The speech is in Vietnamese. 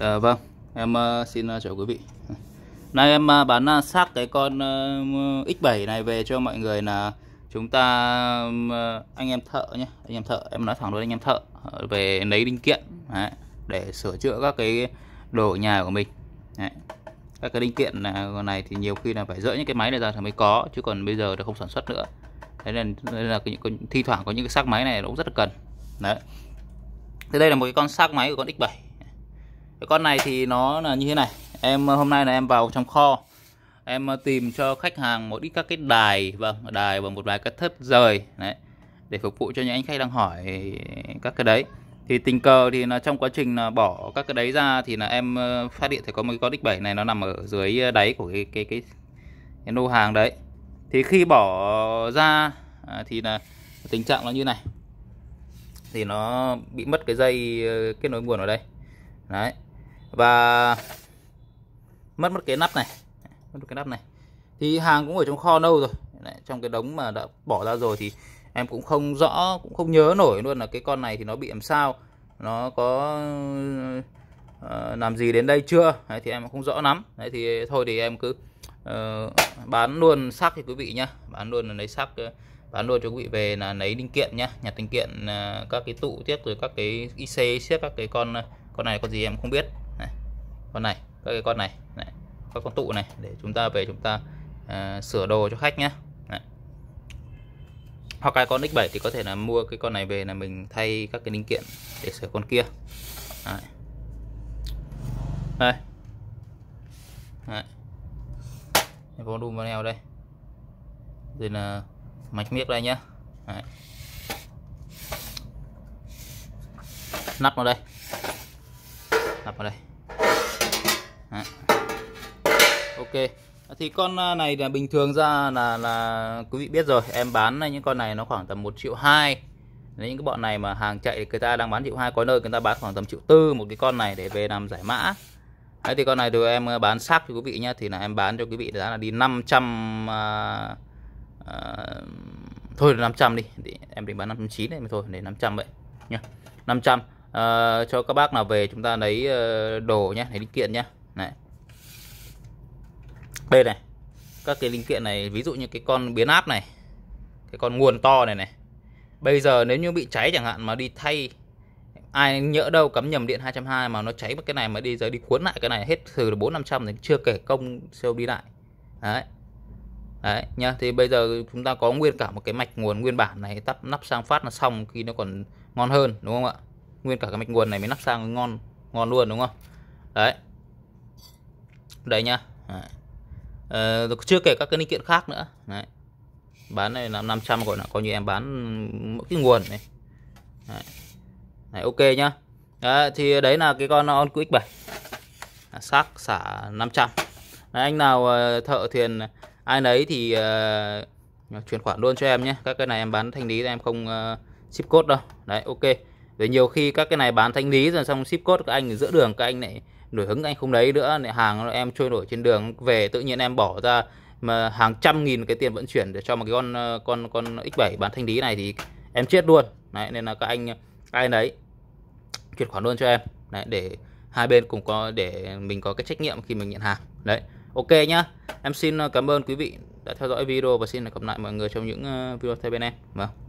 À, vâng, em ờ, xin ờ, chào quý vị. Nay em bán xác cái con X7 này về cho mọi người là chúng ta anh em thợ nhé, anh em thợ, em nói thẳng luôn anh em thợ về lấy linh kiện đấy, để sửa chữa các cái đồ nhà của mình. Đấy. Các cái linh kiện này thì nhiều khi là phải dỡ những cái máy này ra thì mới có chứ còn bây giờ là không sản xuất nữa. Thế nên, nên là cái, thi thoảng có những cái xác máy này nó cũng rất là cần. Đấy. Thế đây là một cái con xác máy của con X7 cái con này thì nó là như thế này em hôm nay là em vào trong kho em ờ, tìm cho khách hàng một ít các cái đài vâng đài và một vài cái thớt rời đấy để phục vụ cho những anh khách đang hỏi các cái đấy thì tình cờ thì là trong quá trình là bỏ các cái đấy ra thì là em ờ, phát hiện thấy có một cái con x7 này nó nằm ở dưới ờ, đáy của cái cái cái, cái lô hàng đấy thì khi bỏ ra à, thì là tình trạng nó như này thì nó bị mất cái dây kết nối nguồn ở đây đấy và mất mất cái nắp này mất cái nắp này thì hàng cũng ở trong kho lâu rồi Đấy, trong cái đống mà đã bỏ ra rồi thì em cũng không rõ cũng không nhớ nổi luôn là cái con này thì nó bị làm sao nó có uh, làm gì đến đây chưa Đấy, thì em cũng không rõ lắm Đấy, thì thôi thì em cứ uh, bán luôn xác thì quý vị nhá bán luôn là lấy xác ờ, bán luôn cho quý vị về là lấy linh kiện nhá nhặt linh kiện uh, các cái tụ tiết rồi các cái IC xếp các cái con con này con gì em không biết con này các cái con này, này các con tụ này để chúng ta về chúng ta à, sửa đồ cho khách nhé hoặc là con X7 thì có thể là mua cái con này về là mình thay các cái linh kiện để sửa con kia Đấy. đây Đấy. volume panel đây rồi là mạch miếc đây nhá Đấy. nắp vào đây nắp vào đây ok thì con à, này là bình thường ra là là quý vị biết rồi em bán những con này nó khoảng tầm 1 triệu hai những cái bọn này mà hàng chạy thì người ta đang bán triệu hai có nơi người ta bán khoảng tầm triệu tư một cái con này để về làm giải mã đấy thì con này được em à, bán xác cho quý vị nhá thì là em bán cho quý vị giá là đi 500 à, à, thôi 500 đi thì em định bán 509 này thôi để 500 vậy nhá 500 à, cho các bác nào về chúng ta lấy ờ, đồ nhá lấy linh kiện nhá này đây này các cái linh kiện này ví dụ như cái con biến áp này cái con nguồn to này này bây giờ nếu như bị cháy chẳng hạn mà đi thay ai nhỡ đâu cắm nhầm điện 220 mà nó cháy mất cái này mà đi giờ đi cuốn lại cái này hết từ 4 500 thì chưa kể công siêu đi lại đấy đấy nhá thì bây giờ chúng ta có nguyên cả một cái mạch nguồn nguyên bản này tắp nắp sang phát là xong khi nó còn ngon hơn đúng không ạ nguyên cả cái mạch nguồn này mới nắp sang ngon ngon luôn đúng không đấy đây nhá đấy à, chưa kể các cái linh kiện khác nữa đấy bán này là 500 gọi là coi như em bán mỗi cái nguồn này đấy. Đấy, ok nhá đấy, thì đấy là cái con on QX7 xác xả 500 đấy, anh nào ờ, thợ thuyền ai nấy thì uh, chuyển khoản luôn cho em nhé các cái này em bán thanh lý em không uh, ship code đâu đấy ok rồi nhiều khi các cái này bán thanh lý rồi xong ship code các anh ở giữa đường các anh lại nổi hứng anh không lấy nữa lại hàng em trôi nổi trên đường về tự nhiên em bỏ ra mà hàng trăm nghìn cái tiền vận chuyển để cho một cái con ờ, con con x7 bán thanh lý này thì em chết luôn đấy nên là các anh các anh đấy chuyển khoản luôn cho em đấy để hai bên cùng có để mình có cái trách nhiệm khi mình nhận hàng đấy ok nhá em xin ờ, cảm ơn quý vị đã theo dõi video và xin gặp lại mọi người trong những ờ, video tiếp bên em vâng